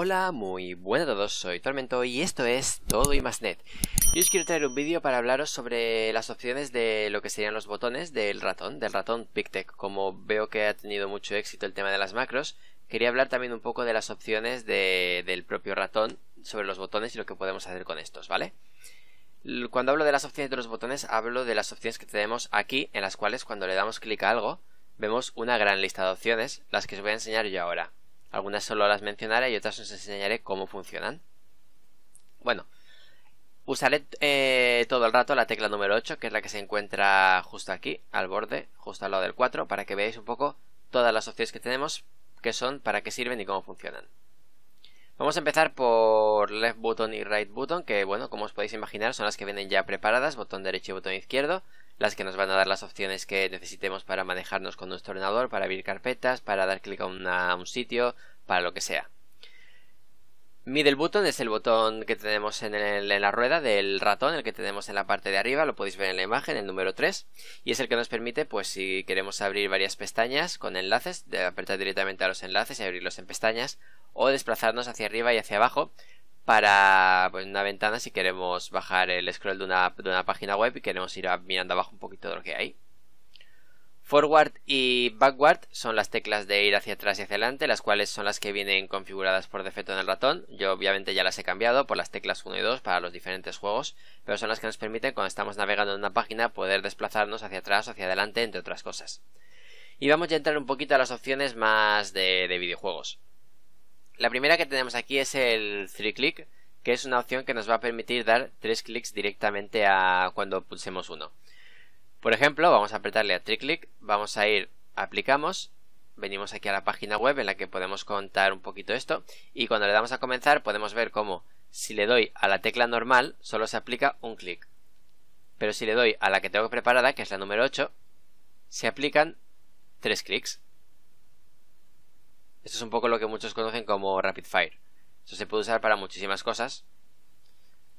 Hola, muy buenas a todos, soy Tormento y esto es Todo y más Net. Yo os quiero traer un vídeo para hablaros sobre las opciones de lo que serían los botones del ratón, del ratón PicTech. Como veo que ha tenido mucho éxito el tema de las macros, quería hablar también un poco de las opciones del propio ratón sobre los botones y lo que podemos hacer con estos, ¿vale? Cuando hablo de las opciones de los botones, hablo de las opciones que tenemos aquí, en las cuales cuando le damos clic a algo, vemos una gran lista de opciones, las que os voy a enseñar yo ahora. Algunas solo las mencionaré y otras os enseñaré cómo funcionan. Bueno, usaré eh, todo el rato la tecla número 8, que es la que se encuentra justo aquí, al borde, justo al lado del 4, para que veáis un poco todas las opciones que tenemos, qué son, para qué sirven y cómo funcionan. Vamos a empezar por left button y right button, que bueno, como os podéis imaginar, son las que vienen ya preparadas, botón derecho y botón izquierdo las que nos van a dar las opciones que necesitemos para manejarnos con nuestro ordenador, para abrir carpetas, para dar clic a, un sitio, para lo que sea. Middle button es el botón que tenemos en, la rueda del ratón, el que tenemos en la parte de arriba, lo podéis ver en la imagen, el número 3, y es el que nos permite, pues si queremos abrir varias pestañas con enlaces, de apretar directamente a los enlaces y abrirlos en pestañas, o desplazarnos hacia arriba y hacia abajo, para pues, una ventana si queremos bajar el scroll de una, página web y queremos ir mirando abajo un poquito de lo que hay. Forward y backward son las teclas de ir hacia atrás y hacia adelante, las cuales son las que vienen configuradas por defecto en el ratón. Yo obviamente ya las he cambiado por las teclas 1 y 2 para los diferentes juegos, pero son las que nos permiten cuando estamos navegando en una página poder desplazarnos hacia atrás o hacia adelante, entre otras cosas. Y vamos a entrar un poquito a las opciones más de videojuegos. La primera que tenemos aquí es el 3-click, que es una opción que nos va a permitir dar tres clics directamente a cuando pulsemos uno. Por ejemplo, vamos a apretarle a 3-click, vamos a ir a aplicamos, venimos aquí a la página web en la que podemos contar un poquito esto y cuando le damos a comenzar podemos ver cómo si le doy a la tecla normal solo se aplica un clic. Pero si le doy a la que tengo preparada, que es la número 8, se aplican tres clics. Esto es un poco lo que muchos conocen como Rapid Fire. Esto se puede usar para muchísimas cosas.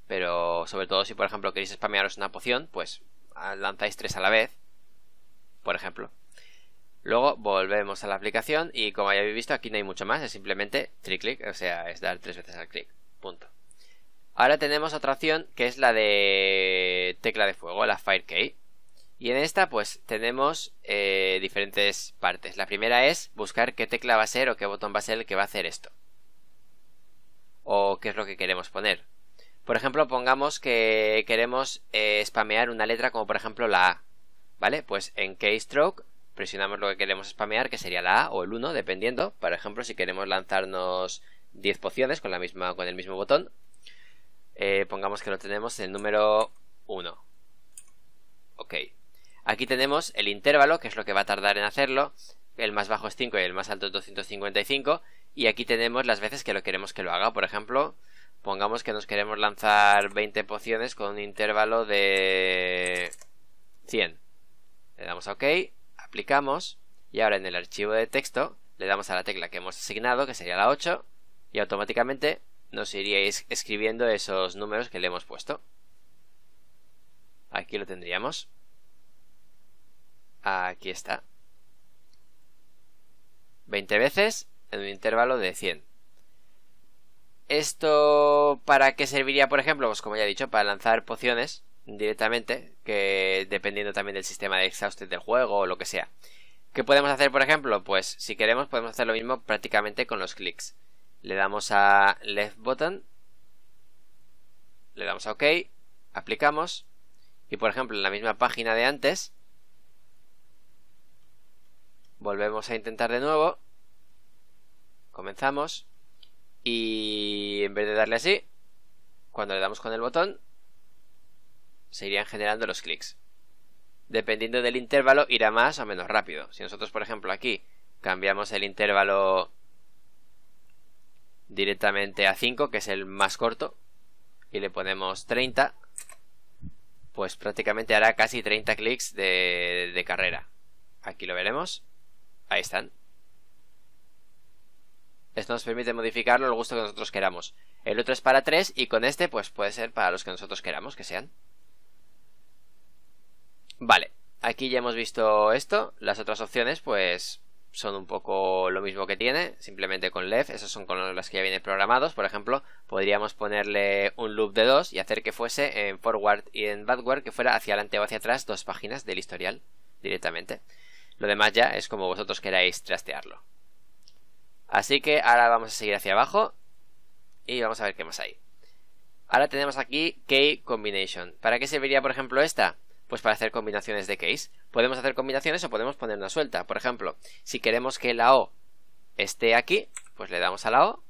Pero sobre todo si por ejemplo queréis spamearos una poción, pues lanzáis tres a la vez. Por ejemplo. Luego volvemos a la aplicación y como ya habéis visto aquí no hay mucho más, es simplemente clic, o sea, es dar tres veces al clic. Punto. Ahora tenemos otra opción que es la de tecla de fuego, la Fire Key. Y en esta pues tenemos eh, diferentes partes. La primera es buscar qué tecla va a ser o qué botón va a ser el que va a hacer esto. O qué es lo que queremos poner. Por ejemplo, pongamos que queremos eh, spamear una letra como por ejemplo la A. ¿Vale? Pues en keystroke presionamos lo que queremos spamear, que sería la A o el 1, dependiendo. Por ejemplo, si queremos lanzarnos 10 pociones con, la misma, con el mismo botón, eh, pongamos que lo tenemos en el número 1. Ok. Aquí tenemos el intervalo, que es lo que va a tardar en hacerlo, el más bajo es 5 y el más alto es 255, y aquí tenemos las veces que lo queremos que lo haga, por ejemplo, pongamos que nos queremos lanzar 20 pociones con un intervalo de 100. Le damos a OK, aplicamos, y ahora en el archivo de texto le damos a la tecla que hemos asignado, que sería la 8, y automáticamente nos iríais escribiendo esos números que le hemos puesto. Aquí lo tendríamos. Aquí está. 20 veces en un intervalo de 100. ¿Esto para qué serviría, por ejemplo? Pues como ya he dicho, para lanzar pociones directamente, que dependiendo también del sistema de exhaust del juego o lo que sea. ¿Qué podemos hacer, por ejemplo? Pues si queremos podemos hacer lo mismo prácticamente con los clics. Le damos a left button, le damos a OK, aplicamos y por ejemplo en la misma página de antes Volvemos a intentar de nuevo. Comenzamos. Y en vez de darle así, cuando le damos con el botón, se irían generando los clics. Dependiendo del intervalo, irá más o menos rápido. Si nosotros, por ejemplo, aquí cambiamos el intervalo directamente a 5, que es el más corto, y le ponemos 30, pues prácticamente hará casi 30 clics de, carrera. Aquí lo veremos. Ahí están. Esto nos permite modificarlo al gusto que nosotros queramos. El otro es para 3 y con este pues puede ser para los que nosotros queramos que sean. Vale, aquí ya hemos visto esto. Las otras opciones pues son un poco lo mismo que tiene, simplemente con left, esas son con las que ya vienen programados, por ejemplo, podríamos ponerle un loop de 2 y hacer que fuese en forward y en backward, que fuera hacia adelante o hacia atrás dos páginas del historial directamente. Lo demás ya es como vosotros queráis trastearlo. Así que ahora vamos a seguir hacia abajo y vamos a ver qué más hay. Ahora tenemos aquí Key Combination. ¿Para qué serviría, por ejemplo, esta? Pues para hacer combinaciones de keys. Podemos hacer combinaciones o podemos poner una suelta. Por ejemplo, si queremos que la O esté aquí, pues le damos a la O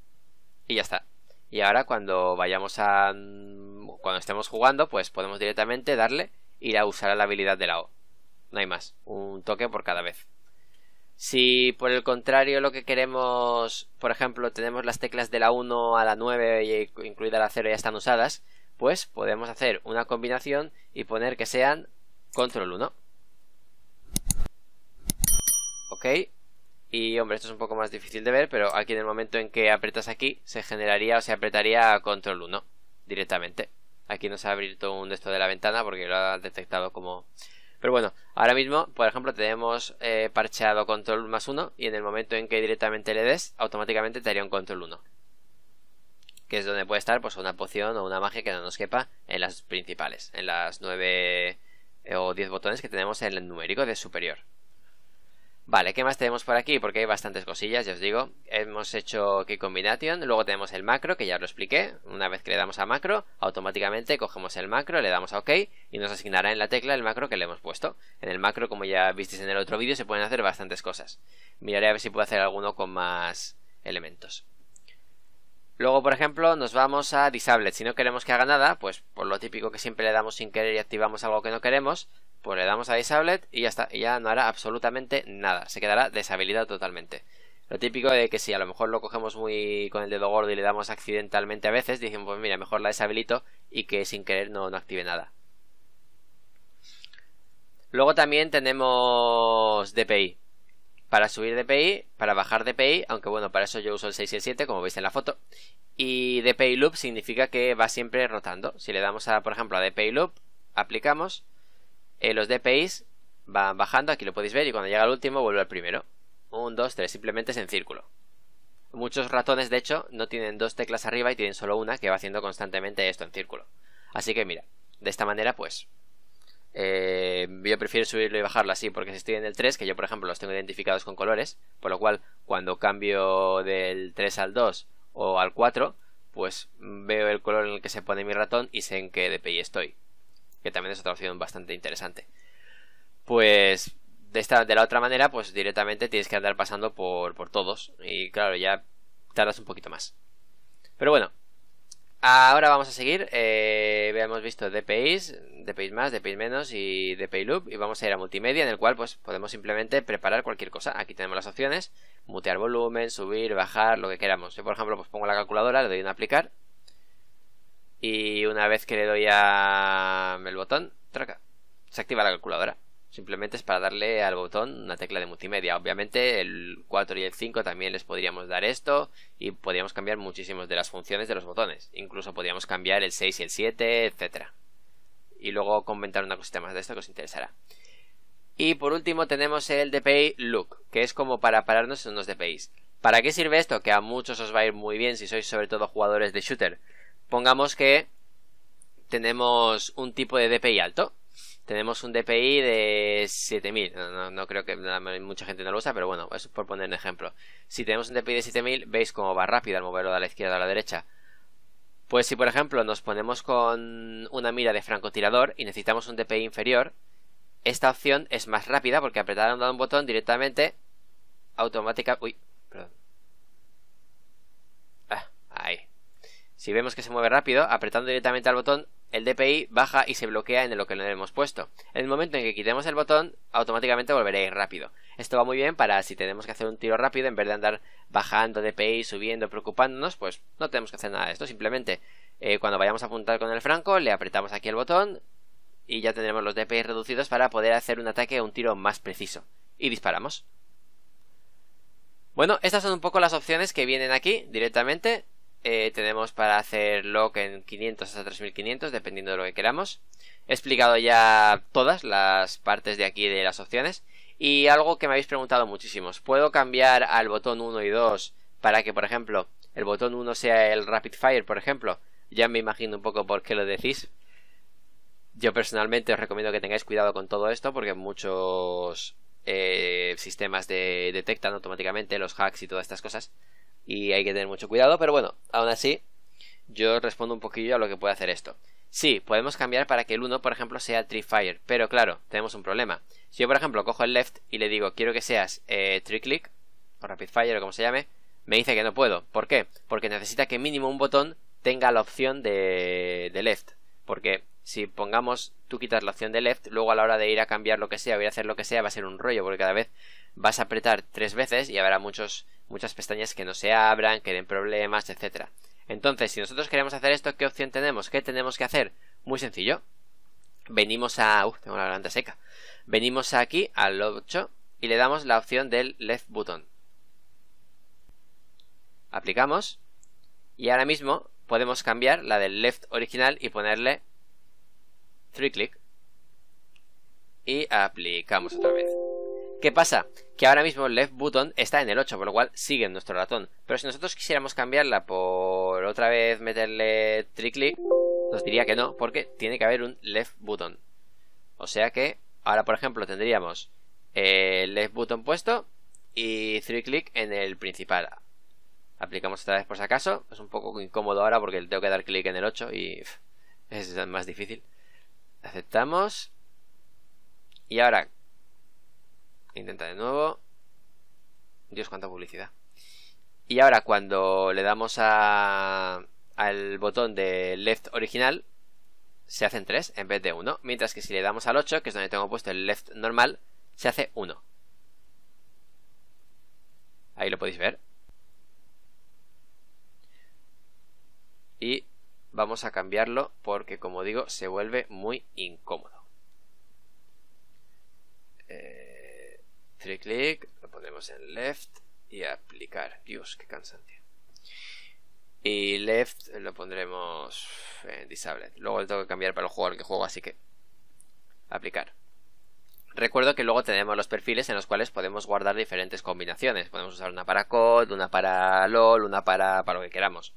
y ya está. Y ahora cuando vayamos a... cuando estemos jugando, pues podemos directamente darle ir a usar la habilidad de la O no hay más, un toque por cada vez. Si por el contrario lo que queremos, por ejemplo, tenemos las teclas de la 1 a la 9 y incluida la 0 ya están usadas, pues podemos hacer una combinación y poner que sean control 1. Ok, y hombre, esto es un poco más difícil de ver, pero aquí en el momento en que apretas aquí, se generaría o se apretaría control 1 directamente. Aquí nos se ha abierto un de esto de la ventana porque lo ha detectado como pero bueno, ahora mismo, por ejemplo, tenemos eh, parcheado control más 1 y en el momento en que directamente le des, automáticamente te haría un control 1. Que es donde puede estar pues una poción o una magia que no nos quepa en las principales, en las nueve eh, o diez botones que tenemos en el numérico de superior. Vale, ¿qué más tenemos por aquí? Porque hay bastantes cosillas, ya os digo. Hemos hecho Key Combination, luego tenemos el macro, que ya os lo expliqué. Una vez que le damos a macro, automáticamente cogemos el macro, le damos a OK y nos asignará en la tecla el macro que le hemos puesto. En el macro, como ya visteis en el otro vídeo, se pueden hacer bastantes cosas. Miraré a ver si puedo hacer alguno con más elementos. Luego, por ejemplo, nos vamos a Disable. Si no queremos que haga nada, pues por lo típico que siempre le damos sin querer y activamos algo que no queremos, pues le damos a Disablet y ya está, ya no hará absolutamente nada, se quedará deshabilitado totalmente. Lo típico de que si a lo mejor lo cogemos muy con el dedo gordo y le damos accidentalmente a veces, dicen pues mira, mejor la deshabilito y que sin querer no, active nada. Luego también tenemos DPI. Para subir DPI, para bajar DPI, aunque bueno, para eso yo uso el y el 667, como veis en la foto. Y DPI Loop significa que va siempre rotando. Si le damos a, por ejemplo, a DPI Loop, aplicamos eh, los DPIs van bajando, aquí lo podéis ver, y cuando llega al último vuelve al primero. Un, 2, 3, simplemente es en círculo. Muchos ratones, de hecho, no tienen dos teclas arriba y tienen solo una que va haciendo constantemente esto en círculo. Así que mira, de esta manera pues... Eh, yo prefiero subirlo y bajarlo así, porque si estoy en el 3, que yo por ejemplo los tengo identificados con colores, por lo cual cuando cambio del 3 al 2 o al 4, pues veo el color en el que se pone mi ratón y sé en qué DPI estoy que también es otra opción bastante interesante. Pues de, esta, de la otra manera, pues directamente tienes que andar pasando por, todos y claro, ya tardas un poquito más. Pero bueno, ahora vamos a seguir. Eh, hemos visto DPIs, DPIs más, DPIs menos y DPI loop y vamos a ir a multimedia en el cual pues podemos simplemente preparar cualquier cosa. Aquí tenemos las opciones, mutear volumen, subir, bajar, lo que queramos. Yo por ejemplo pues pongo la calculadora, le doy un aplicar y una vez que le doy a el botón, traca, se activa la calculadora. Simplemente es para darle al botón una tecla de multimedia. Obviamente el 4 y el 5 también les podríamos dar esto y podríamos cambiar muchísimas de las funciones de los botones. Incluso podríamos cambiar el 6 y el 7, etcétera. Y luego comentar una cosita más de esto que os interesará. Y por último tenemos el DPI Look, que es como para pararnos en unos DPIs. ¿Para qué sirve esto? Que a muchos os va a ir muy bien si sois sobre todo jugadores de shooter pongamos que tenemos un tipo de DPI alto. Tenemos un DPI de 7000. No, creo que mucha gente no lo usa, pero bueno, es por poner un ejemplo. Si tenemos un DPI de 7000, veis cómo va rápido al moverlo de la izquierda a la derecha. Pues si por ejemplo nos ponemos con una mira de francotirador y necesitamos un DPI inferior, esta opción es más rápida porque apretar un botón directamente automática... Uy, perdón. Ah, ahí. Si vemos que se mueve rápido, apretando directamente al botón, el DPI baja y se bloquea en lo que le hemos puesto. En el momento en que quitemos el botón, automáticamente volverá a ir rápido. Esto va muy bien para si tenemos que hacer un tiro rápido, en vez de andar bajando DPI, subiendo, preocupándonos, pues no tenemos que hacer nada de esto. Simplemente eh, cuando vayamos a apuntar con el franco, le apretamos aquí el botón y ya tendremos los DPI reducidos para poder hacer un ataque o un tiro más preciso. Y disparamos. Bueno, estas son un poco las opciones que vienen aquí directamente. Eh, tenemos para hacer lock en 500 hasta 3500, dependiendo de lo que queramos. He explicado ya todas las partes de aquí de las opciones. Y algo que me habéis preguntado muchísimos, ¿puedo cambiar al botón 1 y 2 para que, por ejemplo, el botón 1 sea el Rapid Fire, por ejemplo? Ya me imagino un poco por qué lo decís. Yo personalmente os recomiendo que tengáis cuidado con todo esto porque muchos eh, sistemas detectan automáticamente los hacks y todas estas cosas y hay que tener mucho cuidado, pero bueno, aún así yo respondo un poquillo a lo que puede hacer esto. Sí, podemos cambiar para que el 1, por ejemplo, sea Tree Fire, pero claro, tenemos un problema. Si yo, por ejemplo, cojo el left y le digo quiero que seas eh, Click, o Rapid Fire, o como se llame, me dice que no puedo. ¿Por qué? Porque necesita que mínimo un botón tenga la opción de, de left. Porque si pongamos, tú quitas la opción de left, luego a la hora de ir a cambiar lo que sea o ir a hacer lo que sea va a ser un rollo, porque cada vez vas a apretar tres veces y habrá muchos muchas pestañas que no se abran, que den problemas, etc. Entonces, si nosotros queremos hacer esto, ¿qué opción tenemos? ¿Qué tenemos que hacer? Muy sencillo. Venimos a... Uf, uh, tengo la garganta seca. Venimos aquí al 8 y le damos la opción del left button. Aplicamos. Y ahora mismo podemos cambiar la del left original y ponerle 3 click. Y aplicamos otra vez. ¿Qué pasa? Que ahora mismo el left button está en el 8, por lo cual sigue en nuestro ratón. Pero si nosotros quisiéramos cambiarla por otra vez meterle click nos diría que no, porque tiene que haber un left button. O sea que ahora, por ejemplo, tendríamos eh, el left button puesto y 3 click en el principal. Aplicamos otra vez por si acaso. Es un poco incómodo ahora porque tengo que dar clic en el 8 y es más difícil. Aceptamos. Y ahora Intenta de nuevo. Dios, cuánta publicidad. Y ahora cuando le damos al botón de left original, se hacen 3 en vez de 1. Mientras que si le damos al 8, que es donde tengo puesto el left normal, se hace 1. Ahí lo podéis ver. Y vamos a cambiarlo porque, como digo, se vuelve muy incómodo. Eh... 3 clic, lo pondremos en left y aplicar. Dios, qué cansancio. Y left lo pondremos en disabled. Luego lo tengo que cambiar para el jugador que juego, así que aplicar. Recuerdo que luego tenemos los perfiles en los cuales podemos guardar diferentes combinaciones. Podemos usar una para COD, una para LOL, una para, para lo que queramos.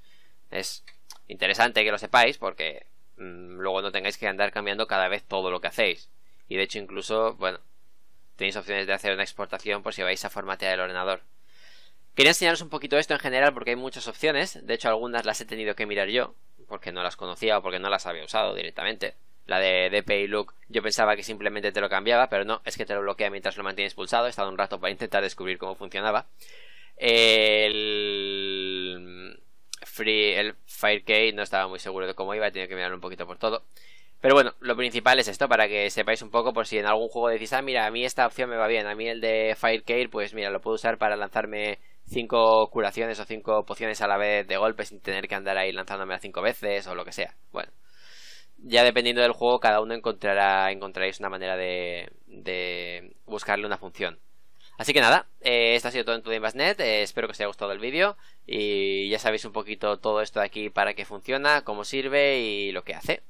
Es interesante que lo sepáis porque mm, luego no tengáis que andar cambiando cada vez todo lo que hacéis. Y de hecho incluso, bueno, tenéis opciones de hacer una exportación por pues, si vais a formatear el ordenador. Quería enseñaros un poquito esto en general porque hay muchas opciones, de hecho algunas las he tenido que mirar yo, porque no las conocía o porque no las había usado directamente. La de DPI Look yo pensaba que simplemente te lo cambiaba, pero no, es que te lo bloquea mientras lo mantienes pulsado, he estado un rato para intentar descubrir cómo funcionaba. El, Free, el Firekey no estaba muy seguro de cómo iba, he tenido que mirarlo un poquito por todo. Pero bueno, lo principal es esto, para que sepáis un poco por si en algún juego decís, ah, mira, a mí esta opción me va bien, a mí el de Fire Care, pues mira, lo puedo usar para lanzarme cinco curaciones o cinco pociones a la vez de golpe sin tener que andar ahí lanzándome a cinco veces o lo que sea. Bueno, ya dependiendo del juego, cada uno encontrará, encontraréis una manera de, buscarle una función. Así que nada, eh, esto ha sido todo en TudayInvasNet, eh, espero que os haya gustado el vídeo y ya sabéis un poquito todo esto de aquí para qué funciona, cómo sirve y lo que hace.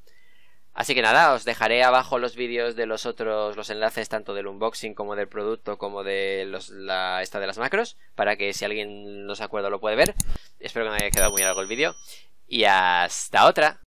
Así que nada, os dejaré abajo los vídeos de los otros, los enlaces tanto del unboxing como del producto como de los, la, esta de las macros, para que si alguien no se acuerda lo puede ver. Espero que no haya quedado muy largo el vídeo. Y hasta otra.